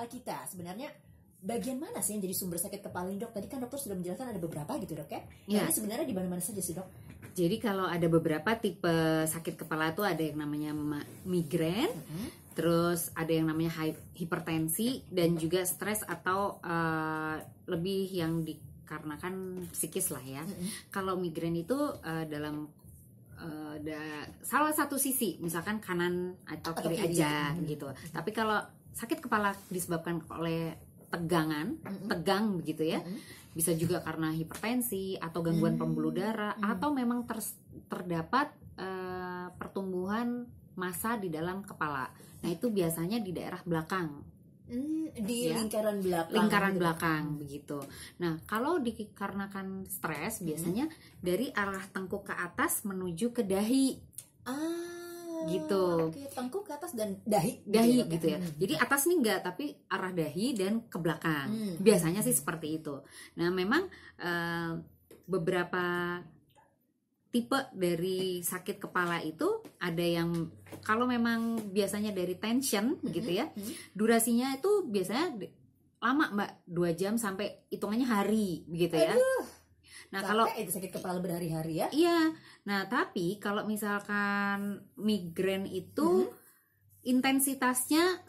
kepala kita sebenarnya bagian mana sih yang jadi sumber sakit kepala ini dok? Tadi kan dokter sudah menjelaskan ada beberapa gitu dok ya. ya. sebenarnya di mana-mana saja sih dok? Jadi kalau ada beberapa tipe sakit kepala itu ada yang namanya migrain, uh mm-hmm. -huh. terus ada yang namanya hipertensi dan juga stres atau uh, lebih yang dikarenakan psikis lah ya. Uh mm-hmm. -huh. Kalau migrain itu uh, dalam uh, salah satu sisi, misalkan kanan atau kiri, aja mm-hmm. gitu. Tapi kalau sakit kepala disebabkan oleh tegangan, mm-hmm. tegang begitu ya. Mm-hmm. Bisa juga karena hipertensi atau gangguan mm-hmm. pembuluh darah mm-hmm. atau memang ter, terdapat uh, pertumbuhan massa di dalam kepala. Nah, itu biasanya di daerah belakang. Mm, di ya. lingkaran belakang. Lingkaran mm belakang begitu. Nah, kalau dikarenakan stres biasanya mm-hmm. dari arah tengkuk ke atas menuju ke dahi. Ah gitu okay, tengkuk ke atas dan dahi gitu dahi gitu, gitu ya hmm. jadi atas nih enggak tapi arah dahi dan ke belakang hmm. biasanya sih seperti itu nah memang uh, beberapa tipe dari sakit kepala itu ada yang kalau memang biasanya dari tension hmm. gitu ya hmm. durasinya itu biasanya lama mbak dua jam sampai hitungannya hari begitu ya Nah, kalau itu sakit kepala berhari-hari ya? Iya. Nah, tapi kalau misalkan migrain itu hmm. intensitasnya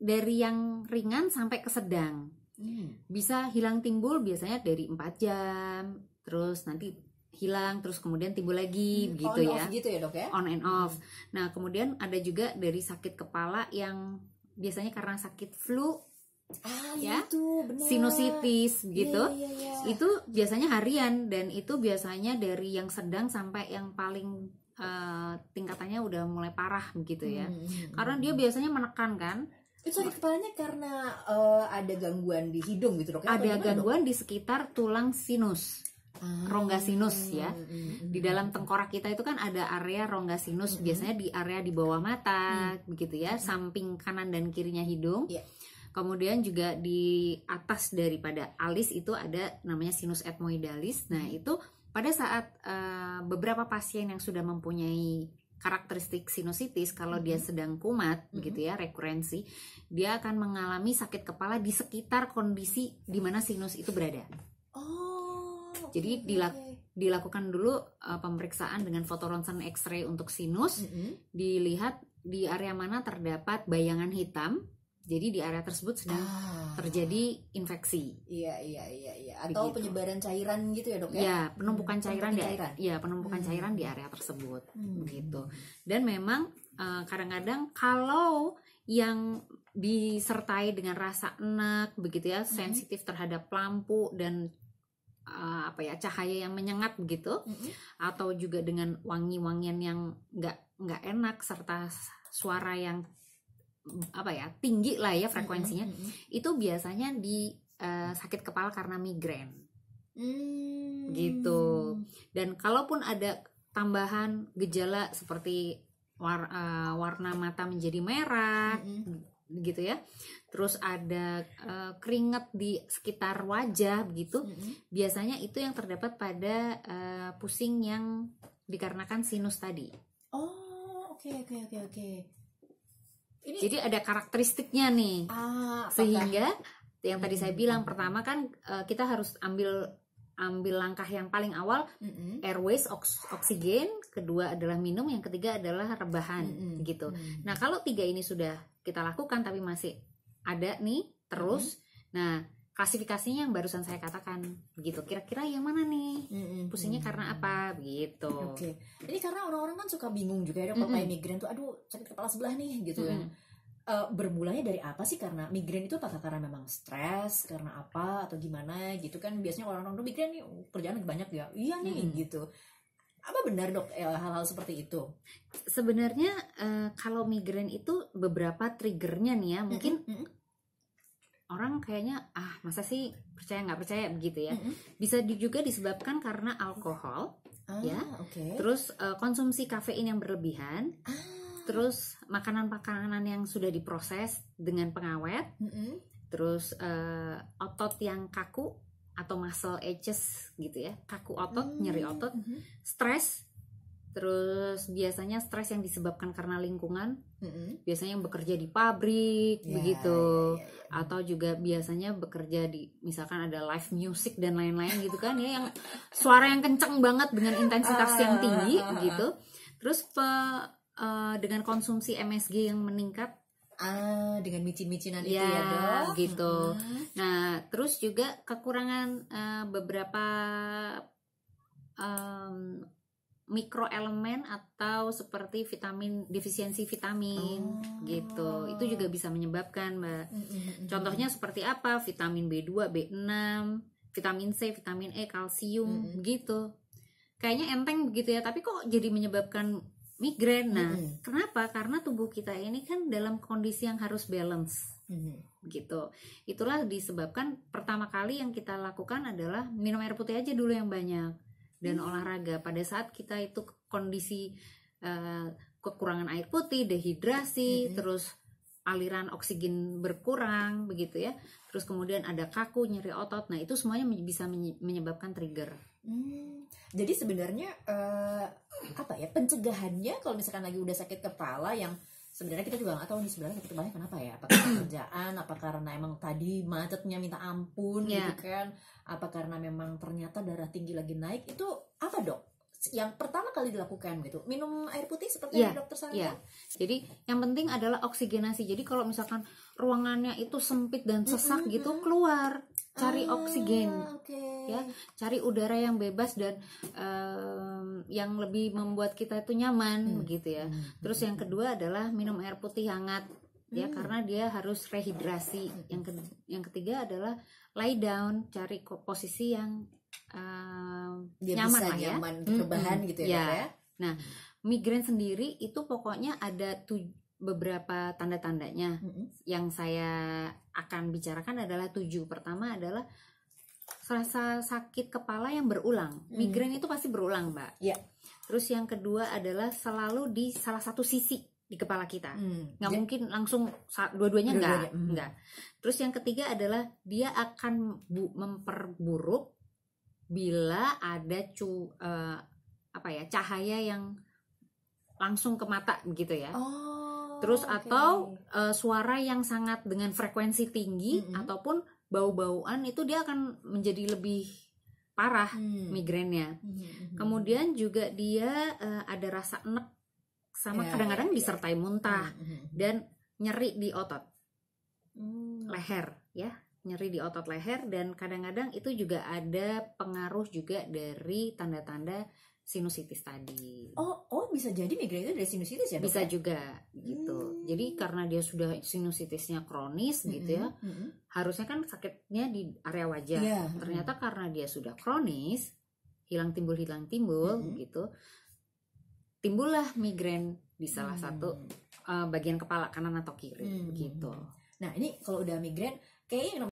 dari yang ringan sampai ke sedang. Hmm. Bisa hilang timbul biasanya dari 4 jam, terus nanti hilang terus kemudian timbul lagi hmm, gitu on ya. Off gitu ya, Dok ya. On and hmm. off. Hmm. Nah, kemudian ada juga dari sakit kepala yang biasanya karena sakit flu ah, ya itu, benar. sinusitis iya, gitu yeah, yeah, yeah. itu biasanya harian dan itu biasanya dari yang sedang sampai yang paling uh, tingkatannya udah mulai parah begitu ya hmm, hmm, hmm. karena dia biasanya menekan kan itu sakit kepalanya karena uh, ada gangguan di hidung gitu dok ada gangguan dok? di sekitar tulang sinus ah, rongga sinus hmm, ya di dalam tengkorak kita itu kan ada area rongga sinus biasanya di area di bawah mata mm begitu ya samping kanan dan kirinya hidung yeah Kemudian juga di atas daripada alis itu ada namanya sinus etmoidalis. Nah, hmm. itu pada saat uh, beberapa pasien yang sudah mempunyai karakteristik sinusitis kalau mm -hmm. dia sedang kumat mm -hmm. gitu ya rekurensi dia akan mengalami sakit kepala di sekitar kondisi di mana sinus itu berada. Oh. Jadi okay. dilak dilakukan dulu uh, pemeriksaan dengan fotoronsen X-ray untuk sinus mm -hmm. dilihat di area mana terdapat bayangan hitam jadi di area tersebut sedang ah. terjadi infeksi. Iya iya iya iya. Atau Begitu. penyebaran cairan gitu ya dok ya? Iya penumpukan hmm, cairan, di, ya. cairan. ya penumpukan hmm. cairan di area tersebut. Hmm. Begitu. Dan memang eh, kadang-kadang uh, kalau yang disertai dengan rasa enak begitu ya, hmm. sensitif terhadap lampu dan uh, apa ya cahaya yang menyengat begitu, hmm. atau juga dengan wangi-wangian yang nggak nggak enak serta suara yang apa ya tinggi lah ya frekuensinya mm -hmm. itu biasanya di uh, sakit kepala karena migrain mm. gitu dan kalaupun ada tambahan gejala seperti war, uh, warna mata menjadi merah mm-hmm. gitu ya terus ada uh, keringat di sekitar wajah begitu mm-hmm. biasanya itu yang terdapat pada uh, pusing yang dikarenakan sinus tadi oh oke okay, oke okay, oke okay, oke ini... Jadi ada karakteristiknya nih. Ah, Sehingga yang tadi saya hmm. bilang pertama kan uh, kita harus ambil ambil langkah yang paling awal mm-hmm. airways oks- oksigen, kedua adalah minum, yang ketiga adalah rebahan mm-hmm. gitu. Mm-hmm. Nah, kalau tiga ini sudah kita lakukan tapi masih ada nih terus. Mm-hmm. Nah, klasifikasinya yang barusan saya katakan begitu kira-kira yang mana nih mm-hmm. pusingnya mm-hmm. karena apa begitu oke okay. ini karena orang-orang kan suka bingung juga ya mm-hmm. migrain? tuh aduh sakit kepala sebelah nih gitu mm-hmm. ya uh, bermulanya dari apa sih karena migrain itu apakah karena memang stres karena apa atau gimana gitu kan biasanya orang-orang tuh migrain nih uh, kerjaan banyak ya iya nih hmm. gitu apa benar dok eh, hal-hal seperti itu sebenarnya uh, kalau migrain itu beberapa triggernya nih ya mungkin mm -hmm orang kayaknya ah masa sih percaya nggak percaya begitu ya mm-hmm. bisa juga disebabkan karena alkohol ah, ya okay. terus uh, konsumsi kafein yang berlebihan ah. terus makanan-makanan yang sudah diproses dengan pengawet mm-hmm. terus uh, otot yang kaku atau muscle edges gitu ya kaku otot mm-hmm. nyeri hmm, otot mm-hmm. stres Terus biasanya stres yang disebabkan karena lingkungan, mm-hmm. biasanya yang bekerja di pabrik yeah, begitu, yeah, yeah, yeah. Ya. atau juga biasanya bekerja di misalkan ada live music dan lain-lain gitu kan ya, yang suara yang kenceng banget dengan intensitas yang tinggi ah. gitu. Terus pe, uh, dengan konsumsi MSG yang meningkat Ah, dengan micin-micinan ya, itu ya dok. gitu. Hmm. Nah, terus juga kekurangan uh, beberapa um, Mikro elemen atau seperti vitamin defisiensi vitamin oh. gitu. Itu juga bisa menyebabkan, Mbak. Contohnya seperti apa? Vitamin B2, B6, vitamin C, vitamin E, kalsium mm gitu. Kayaknya enteng begitu ya, tapi kok jadi menyebabkan migrain. Nah, mm kenapa? Karena tubuh kita ini kan dalam kondisi yang harus balance. Mm Gitu. Itulah disebabkan pertama kali yang kita lakukan adalah minum air putih aja dulu yang banyak dan hmm. olahraga. Pada saat kita itu kondisi uh, kekurangan air putih, dehidrasi, -hmm. terus aliran oksigen berkurang begitu ya. Terus kemudian ada kaku, nyeri otot. Nah, itu semuanya bisa menyebabkan trigger. Hmm, jadi sebenarnya uh, apa ya pencegahannya kalau misalkan lagi udah sakit kepala yang sebenarnya kita juga nggak tahu nih sebenarnya sakit kepalanya kenapa ya apa kerjaan apa karena emang tadi macetnya minta ampun yeah. gitu kan apa karena memang ternyata darah tinggi lagi naik itu apa dok yang pertama kali dilakukan gitu minum air putih seperti yeah, yang dokter sarankan yeah. jadi yang penting adalah oksigenasi jadi kalau misalkan ruangannya itu sempit dan sesak mm -hmm. gitu keluar cari ah, oksigen okay. ya cari udara yang bebas dan um, yang lebih membuat kita itu nyaman hmm. gitu ya hmm. terus yang kedua adalah minum air putih hangat ya. hmm. ya karena dia harus rehidrasi yang ke yang ketiga adalah lie down cari posisi yang eh, dia nyaman bisa lah ya. nyaman hmm, gitu ya, ya. ya. Nah, migrain sendiri itu pokoknya ada tuj- beberapa tanda-tandanya mm -hmm. yang saya akan bicarakan adalah tujuh pertama adalah rasa sakit kepala yang berulang mm. migrain itu pasti berulang mbak yeah. terus yang kedua adalah selalu di salah satu sisi di kepala kita mm. nggak yeah. mungkin langsung dua-duanya dua nggak hmm nggak terus yang ketiga adalah dia akan memperburuk bila ada cu uh, apa ya cahaya yang langsung ke mata begitu ya. Oh. Terus okay. atau uh, suara yang sangat dengan frekuensi tinggi mm -hmm. ataupun bau-bauan itu dia akan menjadi lebih parah hmm. migrainnya. Hmm. Kemudian juga dia uh, ada rasa enek sama ya, kadang-kadang yeah, ya. disertai muntah hmm. dan nyeri di otot hmm. leher ya nyeri di otot leher dan kadang-kadang itu juga ada pengaruh juga dari tanda-tanda sinusitis tadi. Oh, oh bisa jadi migrain itu dari sinusitis ya? Bisa ya? juga gitu. Hmm. Jadi karena dia sudah sinusitisnya kronis hmm. gitu ya, hmm, hmm, hmm. harusnya kan sakitnya di area wajah. Yeah. Hmm. Ternyata hmm. karena dia sudah kronis, hilang timbul hilang timbul hmm. gitu, timbullah migrain di salah hmm. satu uh, bagian kepala kanan atau kiri hmm. gitu. Nah ini kalau udah migrain, kayaknya